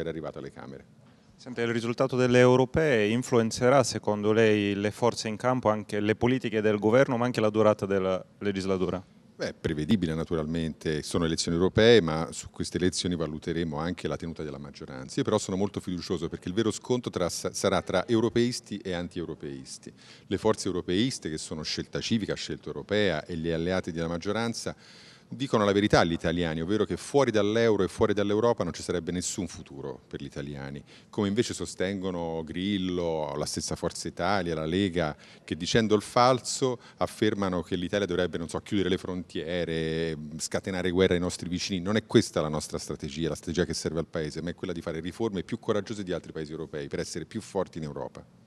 appena arrivato alle Camere. Senta, il risultato delle europee influenzerà secondo lei le forze in campo, anche le politiche del governo, ma anche la durata della legislatura? Beh, prevedibile naturalmente, sono elezioni europee, ma su queste elezioni valuteremo anche la tenuta della maggioranza. Io però sono molto fiducioso perché il vero scontro tra, sarà tra europeisti e anti-europeisti. Le forze europeiste, che sono scelta civica, scelta europea, e gli alleati della maggioranza dicono la verità agli italiani, ovvero che fuori dall'euro e fuori dall'Europa non ci sarebbe nessun futuro per gli italiani, come invece sostengono Grillo, la stessa Forza Italia, la Lega, che dicendo il falso affermano che l'Italia dovrebbe, non so, chiudere le frontiere, scatenare guerra ai nostri vicini. Non è questa la nostra strategia, la strategia che serve al Paese, ma è quella di fare riforme più coraggiose di altri Paesi europei per essere più forti in Europa.